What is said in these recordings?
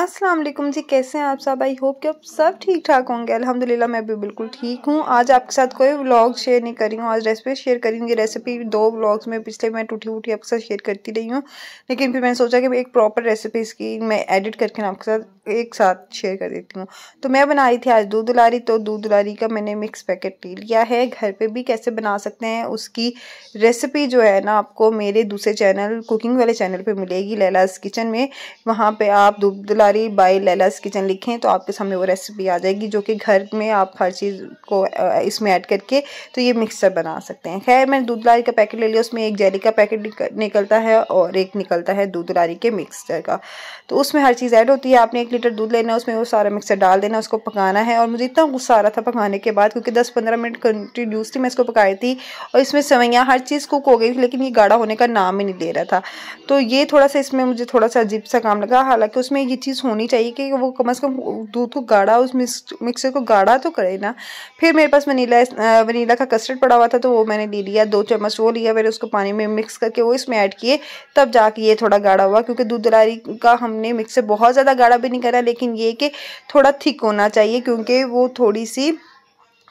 अस्सलाम वालेकुम जी कैसे हैं आप सब आई होप कि आप सब ठीक ठाक होंगे अल्हम्दुलिल्लाह मैं भी बिल्कुल ठीक हूँ आज आपके साथ कोई व्लॉग शेयर नहीं करी हूँ आज रेसिपी शेयर करी हूँ ये रेसिपी दो व्लॉग्स में पिछले मैं टूटी उठी आपके साथ शेयर करती रही हूँ लेकिन फिर मैंने सोचा कि एक प्रॉपर रेसिपी इसकी मैं एडिट करके आपके साथ एक साथ शेयर कर देती हूँ तो मैं बना रही थी आज दूध दुलारी तो दूध दुलारी का मैंने मिक्स पैकेट ले लिया है घर पर भी कैसे बना सकते हैं उसकी रेसिपी जो है ना आपको मेरे दूसरे चैनल कुकिंग वाले चैनल पर मिलेगी लैलाज किचन में वहाँ पर आप दूध बुखारी बाई लैलास किचन लिखें तो आपके सामने वो रेसिपी आ जाएगी जो कि घर में आप हर चीज़ को इसमें ऐड करके तो ये मिक्सचर बना सकते हैं खैर मैंने दूध लारी का पैकेट ले लिया उसमें एक जेली का पैकेट निकलता है और एक निकलता है दूध लारी के मिक्सचर का तो उसमें हर चीज़ ऐड होती है आपने एक लीटर दूध लेना है उसमें वो सारा मिक्सर डाल देना उसको पकाना है और मुझे इतना गुस्सा आ रहा था पकाने के बाद क्योंकि दस पंद्रह मिनट कंटिन्यूसली मैं इसको पकाई थी और इसमें सवैयाँ हर चीज़ कुक हो गई थी लेकिन ये गाढ़ा होने का नाम ही नहीं ले रहा था तो ये थोड़ा सा इसमें मुझे थोड़ा सा अजीब सा काम लगा हालांकि उसमें ये चीज़ होनी चाहिए कि वो कम अज़ कम दूध को गाढ़ा उस मिक्सर को गाढ़ा तो करे ना फिर मेरे पास वनीला वनीला का कस्टर्ड पड़ा हुआ था तो वो मैंने ले लिया दो चम्मच वो लिया मैंने उसको पानी में मिक्स करके वो इसमें ऐड किए तब जाके ये थोड़ा गाढ़ा हुआ क्योंकि दूध दलारी का हमने मिक्सर बहुत ज़्यादा गाढ़ा भी नहीं करा लेकिन ये कि थोड़ा थिक होना चाहिए क्योंकि वो थोड़ी सी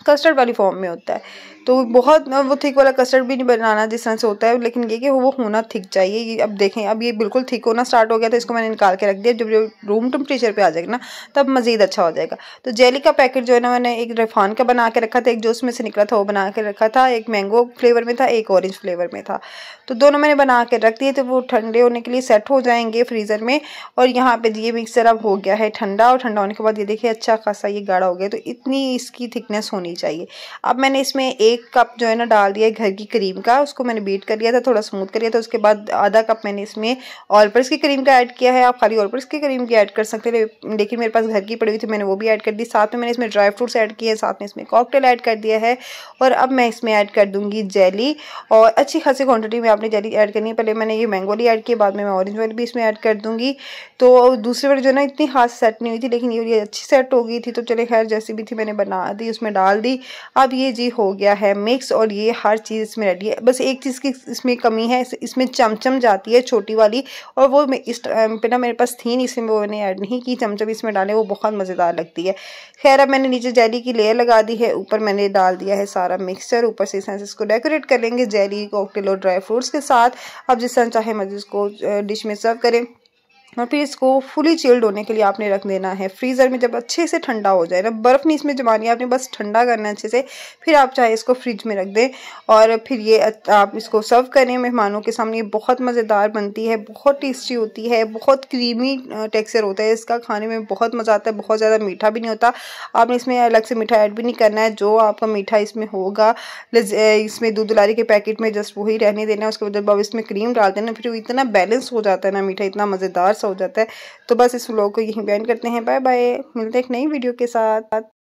कस्टर्ड वाली फॉर्म में होता है तो बहुत वो थिक वाला कस्टर्ड भी नहीं बनाना जिस तरह से होता है लेकिन ये कि वो होना थिक चाहिए अब देखें अब ये बिल्कुल थिक होना स्टार्ट हो गया तो इसको मैंने निकाल के रख दिया जब जो रूम टेम्परेचर पे आ जाएगा ना तब मज़ीद अच्छा हो जाएगा तो जेली का पैकेट जो है ना मैंने एक रिफान का बना के रखा था एक जूस में से निकला था वो बना के रखा था एक मैंगो फ्लेवर में था एक ऑरेंज फ्लेवर में था तो दोनों मैंने बना के रख दिए थे तो वो ठंडे होने के लिए सेट हो जाएंगे फ्रीज़र में और यहाँ पर ये मिक्सर अब हो गया है ठंडा और ठंडा होने के बाद ये देखिए अच्छा खासा ये गाढ़ा हो गया तो इतनी इसकी थिकनेस होनी होनी चाहिए अब मैंने इसमें एक कप जो है ना डाल दिया है घर की क्रीम का उसको मैंने बीट कर लिया था थोड़ा स्मूथ कर लिया था उसके बाद आधा कप मैंने इसमें ऑलपर्स की क्रीम का ऐड किया है आप खाली ऑलपर्स की क्रीम की ऐड कर सकते थे लेकिन मेरे पास घर की पड़ी हुई थी मैंने वो भी ऐड कर दी साथ में मैंने इसमें ड्राई फ्रूट्स ऐड किए हैं साथ में इसमें कॉकटेल ऐड कर दिया है और अब मैं इसमें ऐड कर दूँगी जेली और अच्छी खासी क्वान्टिटी में आपने जेली ऐड करनी है पहले मैंने ये मैंगोली ऐड की बाद में मैं ऑरेंज वाली भी इसमें ऐड कर दूँगी तो दूसरी बार जो ना इतनी खास सेट नहीं हुई थी लेकिन ये अच्छी सेट हो गई थी तो चले खैर जैसी भी थी मैंने बना दी उसमें डाल दी अब ये जी हो गया है मिक्स और ये हर चीज़ इसमें रेडी है बस एक चीज़ की इसमें कमी है इसमें चमचम जाती है छोटी वाली और वो इस टाइम पर ना मेरे पास थी नहीं इसमें वो मैंने ऐड नहीं की चमचम इसमें डाले वो बहुत मज़ेदार लगती है खैर अब मैंने नीचे जैली की लेयर लगा दी है ऊपर मैंने डाल दिया है सारा मिक्सचर ऊपर से इस इसको डेकोरेट कर लेंगे जैली कॉकटेल और ड्राई फ्रूट्स के साथ अब जिस तरह चाहे मर्जी इसको डिश में सर्व करें और फिर इसको फुली चिल्ड होने के लिए आपने रख देना है फ्रीज़र में जब अच्छे से ठंडा हो जाए ना बर्फ़ नहीं इसमें जमानी है आपने बस ठंडा करना है अच्छे से फिर आप चाहे इसको फ्रिज में रख दें और फिर ये आप इसको सर्व करें मेहमानों के सामने ये बहुत मज़ेदार बनती है बहुत टेस्टी होती है बहुत क्रीमी टेक्सचर होता है इसका खाने में बहुत मज़ा आता है बहुत ज़्यादा मीठा भी नहीं होता आपने इसमें अलग से मीठा ऐड भी नहीं करना है जो आपका मीठा इसमें होगा इसमें दूध दुलारी के पैकेट में जस्ट वही रहने देना है उसके बाद जब आप इसमें क्रीम डाल देना फिर इतना बैलेंस हो जाता है ना मीठा इतना मज़ेदार सा हो जाता है तो बस इस व्लॉग को यहीं बैंड करते हैं बाय बाय मिलते हैं एक नई वीडियो के साथ